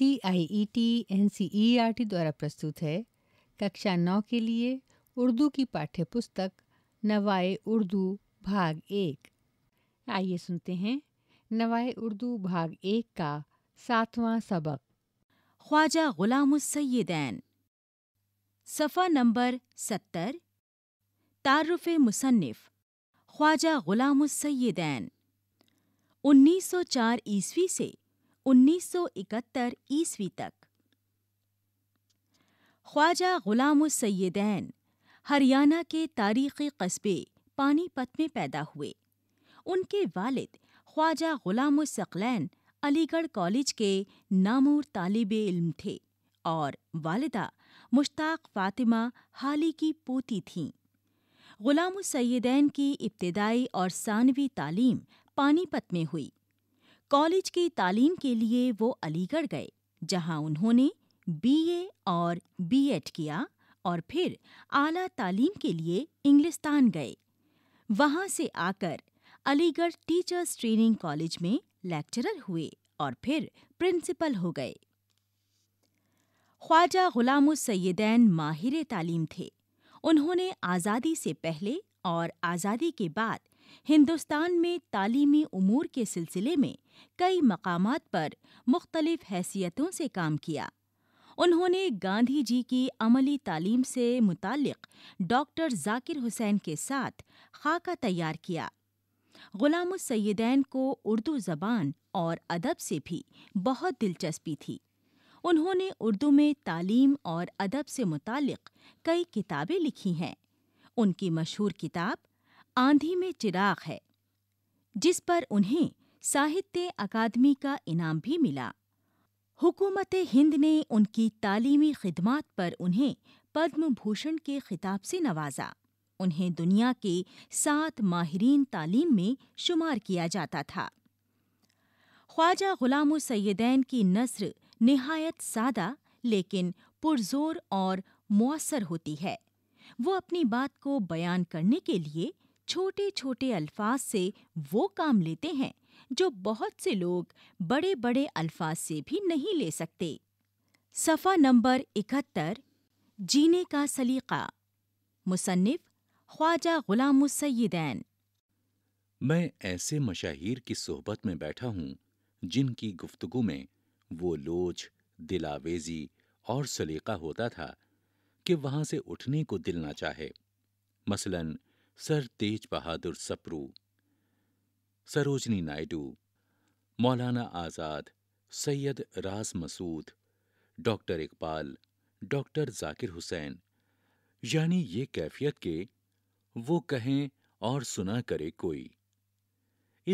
C I E T N C E R T द्वारा प्रस्तुत है कक्षा नौ के लिए उर्दू की पाठ्य पुस्तक नवाए उर्दू भाग एक आइए सुनते हैं नवाए उर्दू भाग एक का सातवां सबक ख्वाजा गुलाम सैदैन सफ़ा नंबर सत्तर तारफ़ मुसन्फ़ ख्वाजा गुलाम सैदैन 1904 ईस्वी से 1971 ईस्वी तक ख्वाजा गुलाम सैदैन हरियाणा के तारीखी कस्बे पानीपत में पैदा हुए उनके वालिद ख्वाजा गुलाम सकलैन अलीगढ़ कॉलेज के नामूर तालिब इल्म थे और वालिदा मुश्ताक फातिमा हाली की पोती थीं गुलाम सैदैन की इब्तदाई और सानवी तालीम पानीपत में हुई कॉलेज की तालीम के लिए वो अलीगढ़ गए जहां उन्होंने बीए और बीएड किया और फिर आला तालीम के लिए इंग्लिस्तान गए वहां से आकर अलीगढ़ टीचर्स ट्रेनिंग कॉलेज में लेक्चरर हुए और फिर प्रिंसिपल हो गए ख्वाजा ग़ुलाम सैदैन माहिर तालीम थे उन्होंने आज़ादी से पहले और आज़ादी के बाद हिंदुस्तान में तालीमी उमूर के सिलसिले में कई मकाम पर मुख्तलिफ हैसियतों से काम किया उन्होंने गांधी जी की अमली तालीम से मुतक़ डॉक्टर जाकिर हुसैन के साथ खाका तैयार किया गुलाम सैदैन को उर्दू ज़बान और अदब से भी बहुत दिलचस्पी थी उन्होंने उर्दू में तालीम और अदब से मुतक़ कई किताबें लिखी हैं उनकी मशहूर किताब आंधी में चिराग है जिस पर उन्हें साहित्य अकादमी का इनाम भी मिला हुकूमत हिंद ने उनकी तालीमी खिदमत पर उन्हें पद्म भूषण के खिताब से नवाजा उन्हें दुनिया के सात माहरीन तालीम में शुमार किया जाता था ख्वाजा गुलाम सैदैन की नसर नहायत सादा लेकिन पुरजोर और मौसर होती है वो अपनी बात को बयान करने के लिए छोटे छोटे अल्फाज से वो काम लेते हैं जो बहुत से लोग बड़े बड़े अल्फाज से भी नहीं ले सकते सफ़ा नंबर इकहत्तर जीने का सलीका मुसन्फ ख्वाजा गुलाम सैदैन मैं ऐसे मशाहिर की सोहबत में बैठा हूँ जिनकी गुफ्तगु में वो लोच दिलावेजी और सलीका होता था कि वहाँ से उठने को दिल ना चाहे मसलन Sir Tej Bahadur Sapru Sarojini Naidu Maulana Azad Syed Ras Masood doctor Iqbal doctor Zakir Hussain यानी ये कैफियत के वो कहें और सुना करे कोई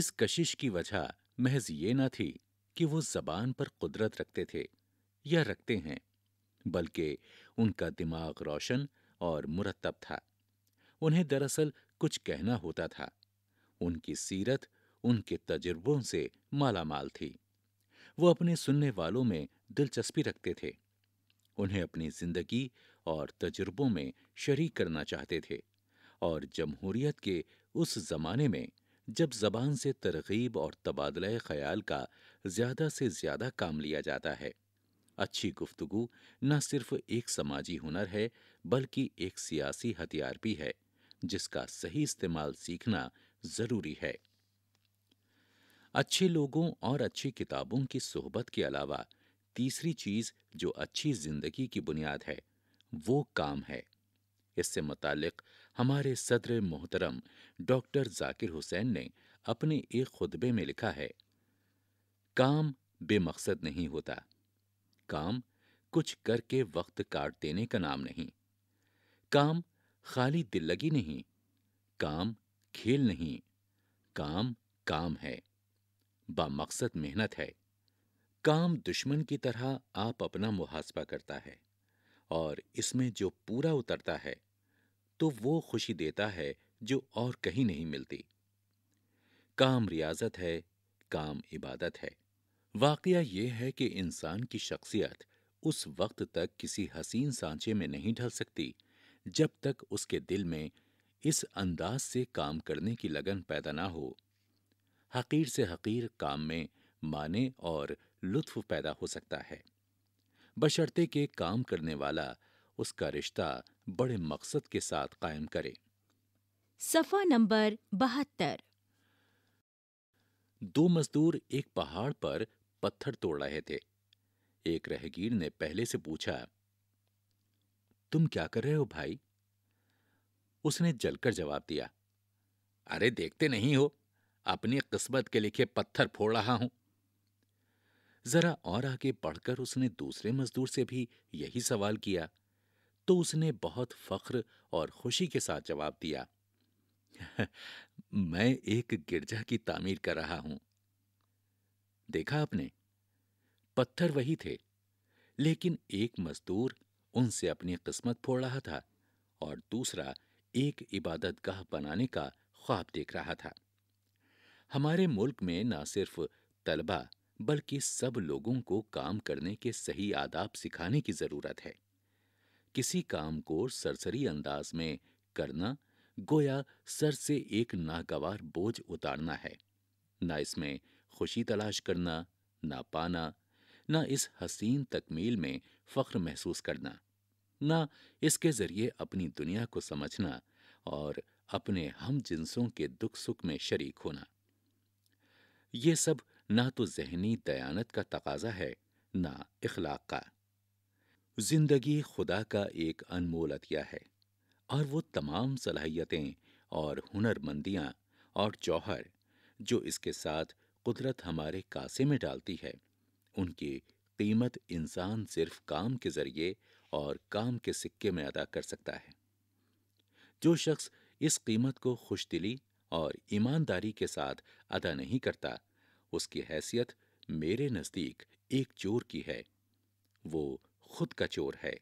इस कशिश की वजह महज ये न थी कि वो जबान पर कुदरत रखते थे या रखते हैं बल्कि उनका दिमाग रोशन और मुरतब था उन्हें दरअसल कुछ कहना होता था उनकी सीरत उनके तजुर्बों से मालामाल थी वो अपने सुनने वालों में दिलचस्पी रखते थे उन्हें अपनी जिंदगी और तजुर्बों में शरीक करना चाहते थे और जमहूरियत के उस जमाने में जब जबान से तरगीब और तबादला ख्याल का ज्यादा से ज्यादा काम लिया जाता है अच्छी गुफ्तगु न सिर्फ एक समाजी हुनर है बल्कि एक सियासी हथियार भी है जिसका सही इस्तेमाल सीखना जरूरी है अच्छे लोगों और अच्छी किताबों की सोहबत के अलावा तीसरी चीज जो अच्छी जिंदगी की बुनियाद है वो काम है इससे मुतालिक हमारे सदर मोहतरम डॉक्टर जाकिर हुसैन ने अपने एक खुतबे में लिखा है काम बेमकसद नहीं होता काम कुछ करके वक्त काट देने का नाम नहीं काम खाली दिल लगी नहीं काम खेल नहीं काम काम है बामकसद मेहनत है काम दुश्मन की तरह आप अपना मुहासबा करता है और इसमें जो पूरा उतरता है तो वो खुशी देता है जो और कहीं नहीं मिलती काम रियाजत है काम इबादत है वाकया ये है कि इंसान की शख्सियत उस वक्त तक किसी हसीन सांचे में नहीं ढल सकती जब तक उसके दिल में इस अंदाज से काम करने की लगन पैदा ना हो हकीर से हकीर काम में माने और लुत्फ पैदा हो सकता है बशर्ते के काम करने वाला उसका रिश्ता बड़े मकसद के साथ कायम करे सफा नंबर बहत्तर दो मजदूर एक पहाड़ पर पत्थर तोड़ रहे थे एक रहगीर ने पहले से पूछा तुम क्या कर रहे हो भाई उसने जलकर जवाब दिया अरे देखते नहीं हो अपनी किस्मत के लिखे पत्थर फोड़ रहा हूं जरा और आगे बढ़कर उसने दूसरे मजदूर से भी यही सवाल किया तो उसने बहुत फख्र और खुशी के साथ जवाब दिया मैं एक गिरजा की तामीर कर रहा हूं देखा आपने पत्थर वही थे लेकिन एक मजदूर उनसे अपनी किस्मत फोड़ रहा था और दूसरा एक इबादत गाह बनाने का ख्वाब देख रहा था हमारे मुल्क में न सिर्फ तलबा बल्कि सब लोगों को काम करने के सही आदाब सिखाने की जरूरत है किसी काम को सरसरी अंदाज में करना गोया सर से एक नागवार बोझ उतारना है ना इसमें खुशी तलाश करना ना पाना ना इस हसीन तकमील में फख्र महसूस करना ना इसके जरिए अपनी दुनिया को समझना और अपने हम जिनसों के दुख सुख में शरीक होना ये सब ना तो जहनी दयानत का तकाजा है ना इखलाक का जिंदगी खुदा का एक अनमोल अतिया है और वो तमाम सलाहियतें और हुनरमंदियाँ और जौहर जो इसके साथ कुदरत हमारे कासे में डालती है उनकी कीमत इंसान सिर्फ काम के जरिए और काम के सिक्के में अदा कर सकता है जो शख्स इस कीमत को खुशदिली और ईमानदारी के साथ अदा नहीं करता उसकी हैसियत मेरे नज़दीक एक चोर की है वो खुद का चोर है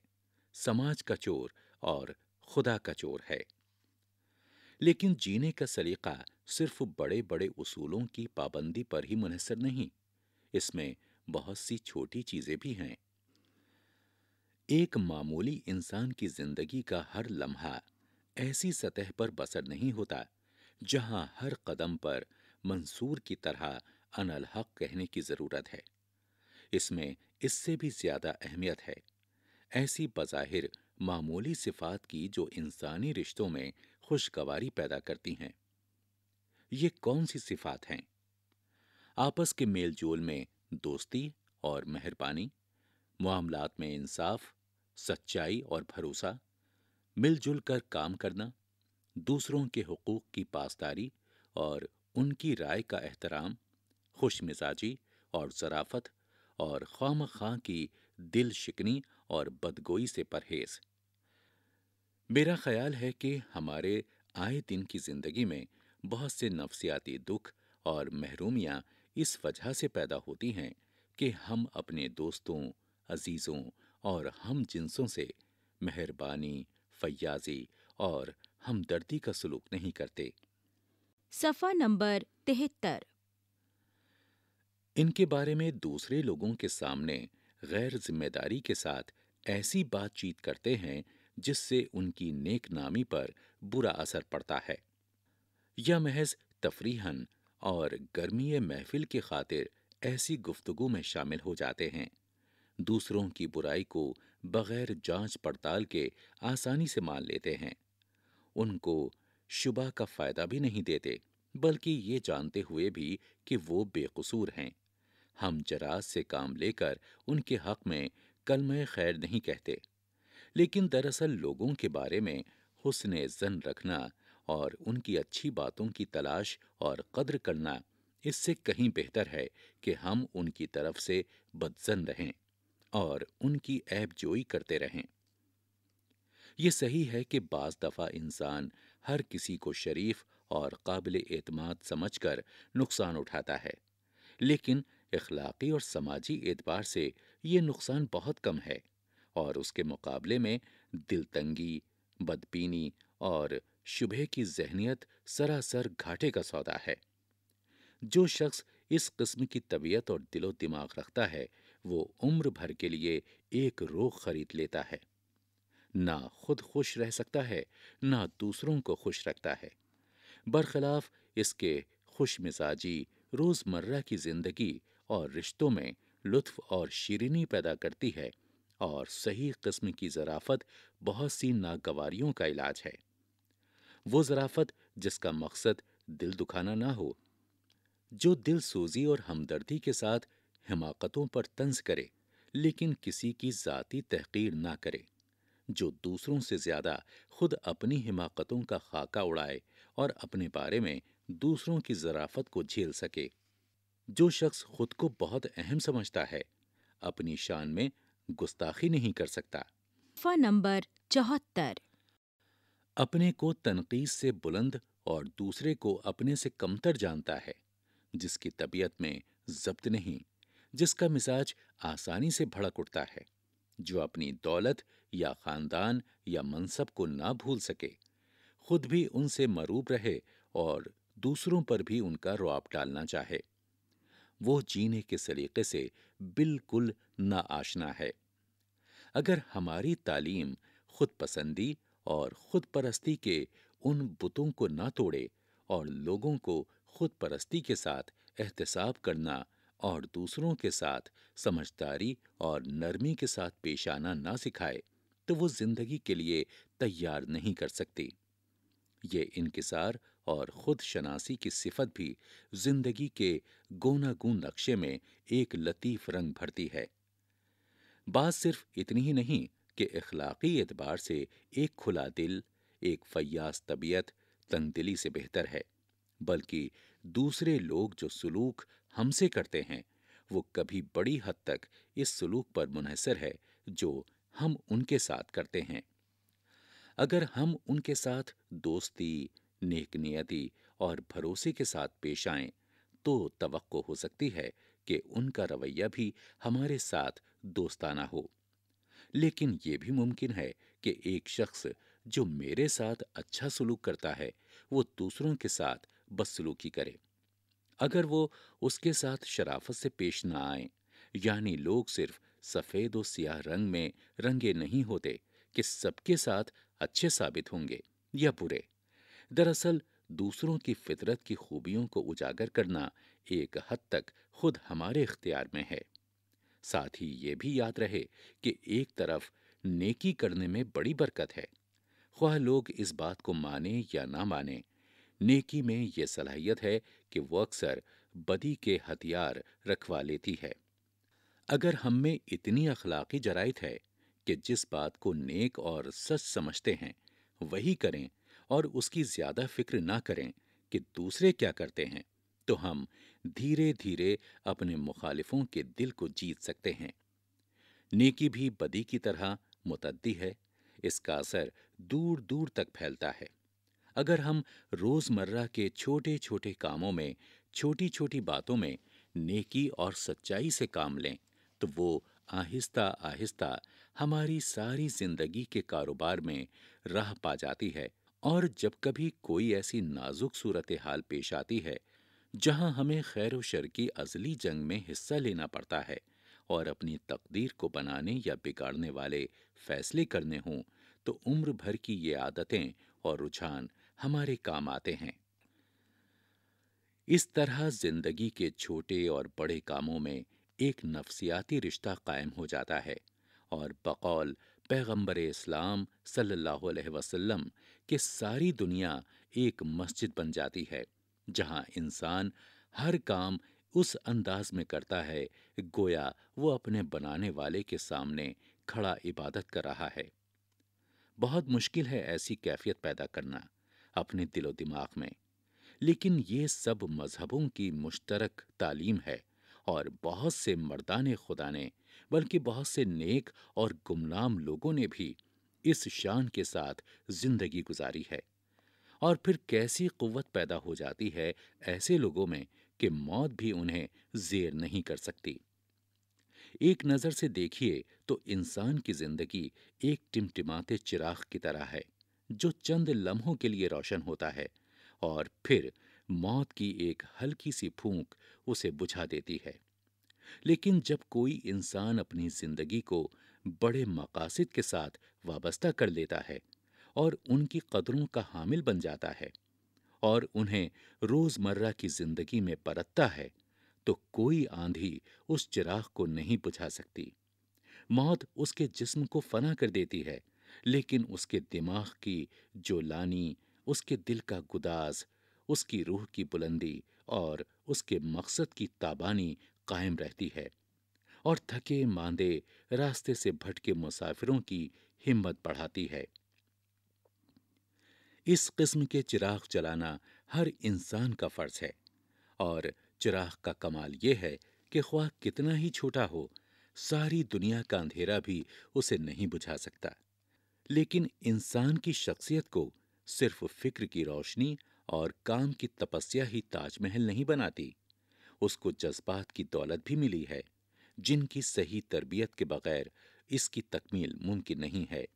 समाज का चोर और खुदा का चोर है लेकिन जीने का सलीका सिर्फ बड़े बड़े उसूलों की पाबंदी पर ही मुनहसर नहीं इसमें बहुत सी छोटी चीज़ें भी हैं एक मामूली इंसान की जिंदगी का हर लम्हा ऐसी सतह पर बसर नहीं होता जहां हर कदम पर मंसूर की तरह अनल हक कहने की जरूरत है इसमें इससे भी ज्यादा अहमियत है ऐसी बज़ाहिर मामूली सिफात की जो इंसानी रिश्तों में खुशगवारी पैदा करती हैं ये कौन सी सिफात हैं आपस के मेलजोल में दोस्ती और मेहरबानी मामलात में इंसाफ सच्चाई और भरोसा मिलजुल कर काम करना दूसरों के हकूक़ की पासदारी और उनकी राय का एहतराम खुश मिजाजी और जराफत और खाम खां की दिल शिकनी और बदगोई से परहेज मेरा ख्याल है कि हमारे आए दिन की ज़िंदगी में बहुत से नफसियाती दुख और महरूमियाँ इस वजह से पैदा होती हैं कि हम अपने दोस्तों अजीज़ों और हम जिनसों से मेहरबानी फयाजी और हमदर्दी का सलूक नहीं करते सफ़ा नंबर तिहत्तर इनके बारे में दूसरे लोगों के सामने गैर जिम्मेदारी के साथ ऐसी बातचीत करते हैं जिससे उनकी नेक नामी पर बुरा असर पड़ता है यह महज तफरीहन और गर्मी महफिल की खातिर ऐसी गुफ्तगु में शामिल हो जाते हैं दूसरों की बुराई को बगैर जांच पड़ताल के आसानी से मान लेते हैं उनको शुबा का फायदा भी नहीं देते बल्कि ये जानते हुए भी कि वो बेकसूर हैं हम जराज से काम लेकर उनके हक में कलम खैर नहीं कहते लेकिन दरअसल लोगों के बारे में हुसन जन रखना और उनकी अच्छी बातों की तलाश और कद्र करना इससे कहीं बेहतर है कि हम उनकी तरफ से बदजन रहें और उनकी ऐप जोई करते रहें ये सही है कि बाज दफ़ा इंसान हर किसी को शरीफ और काबिल एतमाद समझ कर नुकसान उठाता है लेकिन इखलाकी और समाजी एतबार से ये नुकसान बहुत कम है और उसके मुकाबले में दिलतंगी बदबीनी और शुभे की जहनीत सरासर घाटे का सौदा है जो शख्स इस किस्म की तबीयत और दिलो दिमाग रखता है वो उम्र भर के लिए एक रोग खरीद लेता है ना खुद खुश रह सकता है ना दूसरों को खुश रखता है बरखिलाफ इसके खुश मिजाजी रोज़मर्रा की ज़िंदगी और रिश्तों में लुत्फ और शीरिनी पैदा करती है और सही किस्म की ज़राफ़त बहुत सी नागवारियों का इलाज है वो ज़राफ़त जिसका मकसद दिल दुखाना ना हो जो दिल सोजी और हमदर्दी के साथ हिमाकतों पर तंज करे लेकिन किसी की ज़ाती तहकीर ना करे जो दूसरों से ज़्यादा खुद अपनी हिमाकतों का खाका उड़ाए और अपने बारे में दूसरों की जराफत को झेल सके जो शख्स खुद को बहुत अहम समझता है अपनी शान में गुस्ताखी नहीं कर सकता फा नंबर चौहत्तर अपने को तनकीस से बुलंद और दूसरे को अपने से कमतर जानता है जिसकी तबीयत में जब्त नहीं जिसका मिजाज आसानी से भड़क उठता है जो अपनी दौलत या खानदान या मनसब को ना भूल सके खुद भी उनसे मरूब रहे और दूसरों पर भी उनका रुआब डालना चाहे वो जीने के सलीके से बिल्कुल ना आशना है अगर हमारी तालीम खुद पसंदी और खुद परस्ती के उन बुतों को ना तोड़े और लोगों को खुद परस्ती के साथ एहतसाब करना और दूसरों के साथ समझदारी और नरमी के साथ पेश आना ना सिखाए तो वो जिंदगी के लिए तैयार नहीं कर सकती ये इनकिसार और खुद शनासी की सिफत भी जिंदगी के गोनागुन नक्शे में एक लतीफ रंग भरती है बात सिर्फ इतनी ही नहीं कि इखलाकी एतबार से एक खुला दिल एक फयास तबीयत तंगदिली से बेहतर है बल्कि दूसरे लोग जो सुलूक हमसे करते हैं वो कभी बड़ी हद तक इस सुलूक पर मुनहसर है जो हम उनके साथ करते हैं अगर हम उनके साथ दोस्ती नेकनीयती और भरोसे के साथ पेश आएं तो तवक्को हो सकती है कि उनका रवैया भी हमारे साथ दोस्ताना हो लेकिन ये भी मुमकिन है कि एक शख्स जो मेरे साथ अच्छा सलूक करता है वो दूसरों के साथ बदसलूकी करे अगर वो उसके साथ शराफत से पेश न आए यानी लोग सिर्फ सफ़ेद और सियाह रंग में रंगे नहीं होते कि सबके साथ अच्छे साबित होंगे या बुरे दरअसल दूसरों की फितरत की खूबियों को उजागर करना एक हद तक खुद हमारे इख्तियार में है साथ ही ये भी याद रहे कि एक तरफ नेकी करने में बड़ी बरकत है ख्वाह लोग इस बात को माने या ना माने नेकी में ये सलाहियत है कि वो अक्सर बदी के हथियार रखवा लेती है अगर हम में इतनी अखलाकी जराइत है कि जिस बात को नेक और सच समझते हैं वही करें और उसकी ज्यादा फिक्र ना करें कि दूसरे क्या करते हैं तो हम धीरे धीरे अपने मुखालिफों के दिल को जीत सकते हैं नेकी भी बदी की तरह मुतद्दी है इसका असर दूर दूर तक फैलता है अगर हम रोज़मर्रा के छोटे छोटे कामों में छोटी छोटी बातों में नेकी और सच्चाई से काम लें तो वो आहिस्ता आहिस्ता हमारी सारी जिंदगी के कारोबार में राह पा जाती है और जब कभी कोई ऐसी नाजुक सूरत हाल पेश आती है जहां हमें खैर शर की अजली जंग में हिस्सा लेना पड़ता है और अपनी तकदीर को बनाने या बिगाड़ने वाले फैसले करने हों तो उम्र भर की ये आदतें और रुझान हमारे काम आते हैं इस तरह जिंदगी के छोटे और बड़े कामों में एक नफसियाती रिश्ता कायम हो जाता है और बकौल पैगंबर इस्लाम सल्लल्लाहु अलैहि वसल्लम के सारी दुनिया एक मस्जिद बन जाती है जहां इंसान हर काम उस अंदाज में करता है गोया वो अपने बनाने वाले के सामने खड़ा इबादत कर रहा है बहुत मुश्किल है ऐसी कैफियत पैदा करना अपने दिलो दिमाग में लेकिन ये सब मजहबों की मुश्तरक तालीम है और बहुत से मर्दान खुदा ने बल्कि बहुत से नेक और गुमनाम लोगों ने भी इस शान के साथ जिंदगी गुजारी है और फिर कैसी कुवत पैदा हो जाती है ऐसे लोगों में कि मौत भी उन्हें जेर नहीं कर सकती एक नज़र से देखिए तो इंसान की जिंदगी एक टिमटिमाते चिराग की तरह है जो चंद लम्हों के लिए रोशन होता है और फिर मौत की एक हल्की सी फूंक उसे बुझा देती है लेकिन जब कोई इंसान अपनी जिंदगी को बड़े मकासद के साथ वाबस्ता कर लेता है और उनकी कदरों का हामिल बन जाता है और उन्हें रोजमर्रा की जिंदगी में परतता है तो कोई आंधी उस चिराग को नहीं बुझा सकती मौत उसके जिस्म को फना कर देती है लेकिन उसके दिमाग की जो लानी उसके दिल का गुदाज उसकी रूह की बुलंदी और उसके मकसद की ताबानी कायम रहती है और थके मांदे रास्ते से भटके मुसाफिरों की हिम्मत बढ़ाती है इस किस्म के चिराग जलाना हर इंसान का फर्ज है और चिराग का कमाल यह है कि ख्वाह कितना ही छोटा हो सारी दुनिया का अंधेरा भी उसे नहीं बुझा सकता लेकिन इंसान की शख्सियत को सिर्फ फिक्र की रोशनी और काम की तपस्या ही ताजमहल नहीं बनाती उसको जज्बात की दौलत भी मिली है जिनकी सही तरबियत के बगैर इसकी तकमील मुमकिन नहीं है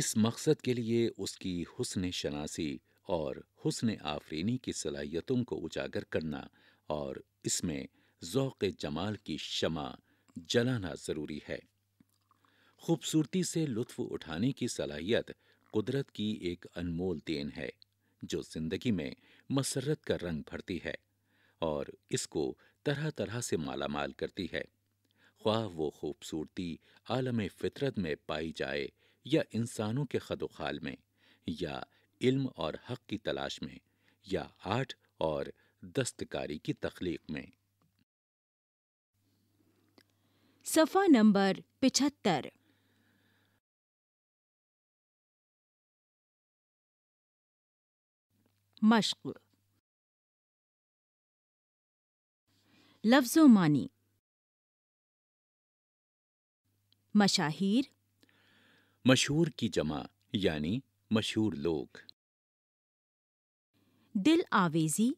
इस मकसद के लिए उसकी हुसन शनासी और हुसन आफरीनी की सलाहियतों को उजागर करना और इसमें ज़ौक़ जमाल की शमा जलाना ज़रूरी है खूबसूरती से लुत्फ उठाने की सलाहियत कुदरत की एक अनमोल देन है जो जिंदगी में मसरत का रंग भरती है और इसको तरह तरह से मालामाल करती है ख्वाह वो खूबसूरती आलम फितरत में पाई जाए या इंसानों के खदोखाल में या इल्म और हक की तलाश में या आर्ट और दस्तकारी की तख्लीक में सफ़ा नंबर पिछहत्तर मश्क लफ्ज़ो मानी मशाहिर मशहूर की जमा यानी मशहूर लोग दिल आवेजी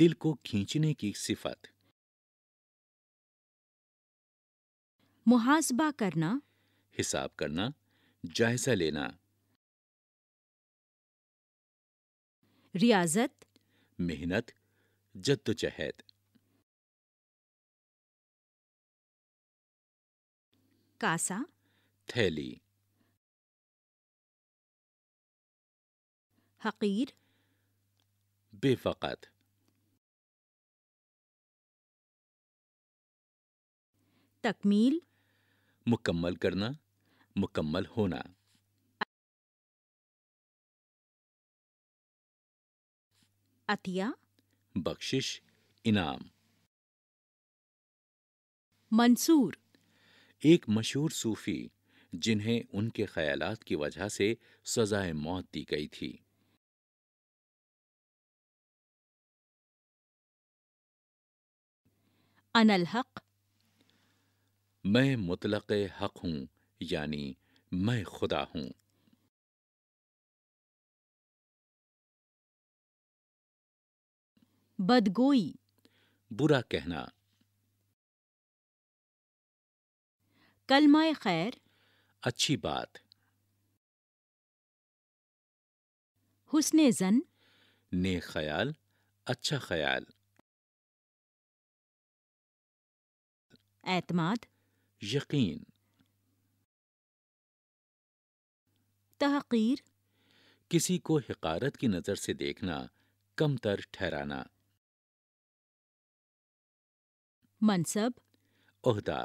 दिल को खींचने की सिफत मुहासबा करना हिसाब करना जायजा लेना रियाजत मेहनत जद्दोजहद कासा थैली हकीर बेफकत तकमील मुकम्मल करना मुकम्मल होना अतिया बख्शिश इनाम मंसूर एक मशहूर सूफी जिन्हें उनके ख्यालात की वजह से सजाए मौत दी गई थी अनल हक मैं मुतलक हक हूँ यानी मैं खुदा हूँ बदगोई बुरा कहना कलमाए खैर अच्छी बात हुसने जन ने ख्याल अच्छा ख्याल एतमाद यकीन तहकीर किसी को हकारत की नज़र से देखना कमतर ठहराना मनसब ओहदा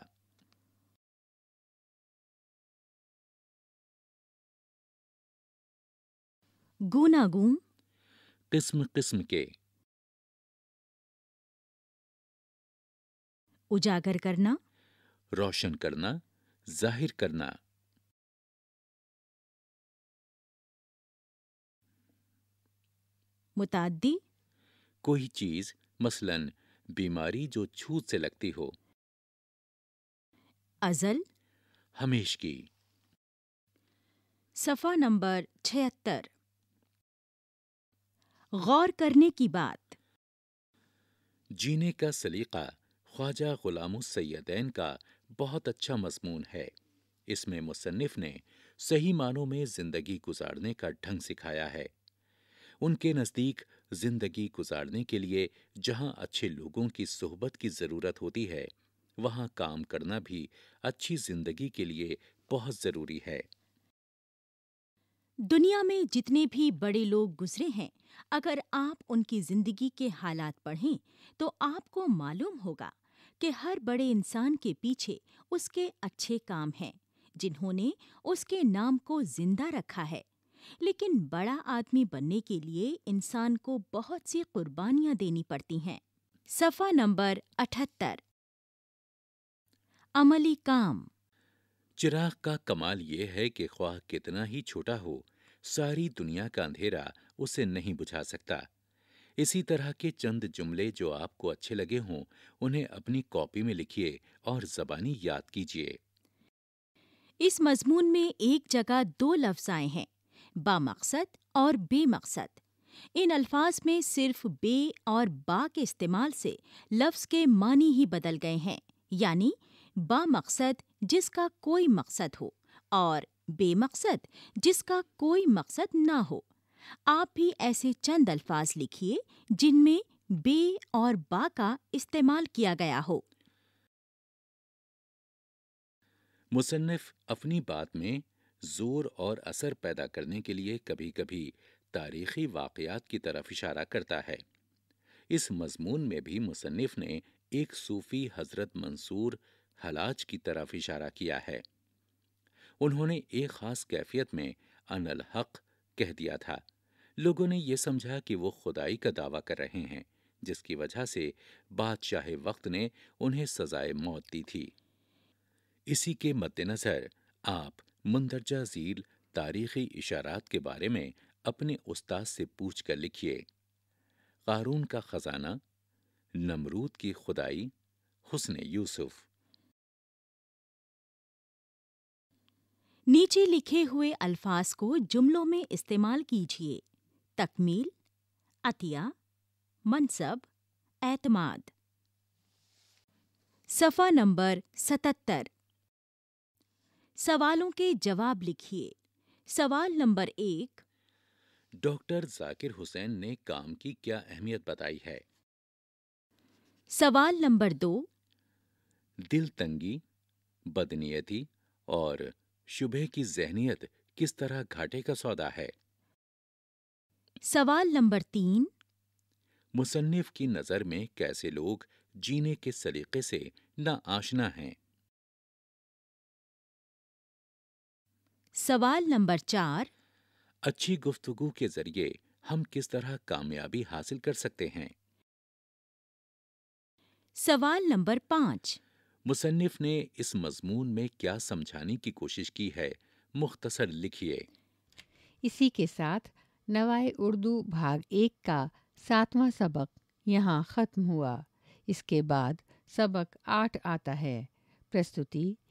गूनागूं किस्म किस्म के उजागर करना रोशन करना जाहिर करना मुतादी कोई चीज मसलन बीमारी जो छूत से लगती हो अजल हमेश की सफा नंबर छिहत्तर गौर करने की बात जीने का सलीका ख्वाजा गुलाम सैदैन का बहुत अच्छा मजमून है इसमें मुसन्फ ने सही मानों में जिंदगी गुजारने का ढंग सिखाया है उनके नज़दीक जिंदगी गुजारने के लिए जहां अच्छे लोगों की सोहबत की ज़रूरत होती है वहां काम करना भी अच्छी जिंदगी के लिए बहुत ज़रूरी है दुनिया में जितने भी बड़े लोग गुजरे हैं अगर आप उनकी जिंदगी के हालात पढ़ें तो आपको मालूम होगा कि हर बड़े इंसान के पीछे उसके अच्छे काम हैं जिन्होंने उसके नाम को जिंदा रखा है लेकिन बड़ा आदमी बनने के लिए इंसान को बहुत सी कुर्बानियां देनी पड़ती हैं सफ़ा नंबर अठहत्तर अमली काम चिराग का कमाल ये है कि ख्वाह कितना ही छोटा हो सारी दुनिया का अंधेरा उसे नहीं बुझा सकता इसी तरह के चंद जुमले जो आपको अच्छे लगे हों उन्हें अपनी कॉपी में लिखिए और जबानी याद कीजिए इस मजमून में एक जगह दो लफ्ज आए हैं बामकसद और बेमकसद इन अल्फाज में सिर्फ बे और बा के इस्तेमाल से लफ्ज़ के मानी ही बदल गए हैं यानी बामकसद जिसका कोई मकसद हो और बेमकसद जिसका कोई मकसद ना हो आप भी ऐसे चंद अल्फाज लिखिए जिनमें बे और बा का इस्तेमाल किया गया हो मुसन्फ अपनी बात में जोर और असर पैदा करने के लिए कभी कभी तारीखी वाकयात की तरफ इशारा करता है इस मजमून में भी मुसनफ ने एक सूफी हजरत मंसूर हलाज की तरफ इशारा किया है उन्होंने एक खास कैफियत में अनल हक कह दिया था लोगों ने यह समझा कि वो खुदाई का दावा कर रहे हैं जिसकी वजह से बादशाह वक्त ने उन्हें सजाए मौत दी थी इसी के मद्देनजर आप मुंदरजा झील तारीखी इशारात के बारे में अपने उस्ताद से पूछ कर लिखिए कारून का ख़जाना नमरूद की खुदाई हुसन यूसुफ नीचे लिखे हुए अल्फाज को जुमलों में इस्तेमाल कीजिए तकमील अतिया मनसब एतमाद सफ़ा नंबर सतहत्तर सवालों के जवाब लिखिए सवाल नंबर एक डॉक्टर जाकिर हुसैन ने काम की क्या अहमियत बताई है सवाल नंबर दो दिल तंगी बदनीयती और शुभ की जहनीत किस तरह घाटे का सौदा है सवाल नंबर तीन मुसन्फ की नज़र में कैसे लोग जीने के सलीके से ना आशना हैं सवाल नंबर चार अच्छी गुफ्तगु के जरिए हम किस तरह कामयाबी हासिल कर सकते हैं सवाल नंबर पाँच मुसन्फ ने इस मजमून में क्या समझाने की कोशिश की है मुख्तसर लिखिए इसी के साथ नवाए उर्दू भाग एक का सातवां सबक यहाँ ख़त्म हुआ इसके बाद सबक आठ आता है प्रस्तुति